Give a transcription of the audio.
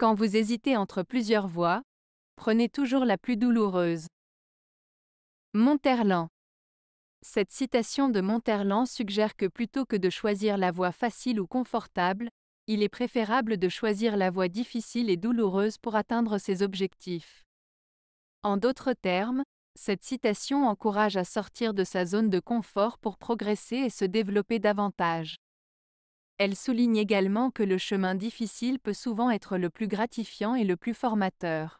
Quand vous hésitez entre plusieurs voies, prenez toujours la plus douloureuse. Monterland. Cette citation de Monterland suggère que plutôt que de choisir la voie facile ou confortable, il est préférable de choisir la voie difficile et douloureuse pour atteindre ses objectifs. En d'autres termes, cette citation encourage à sortir de sa zone de confort pour progresser et se développer davantage. Elle souligne également que le chemin difficile peut souvent être le plus gratifiant et le plus formateur.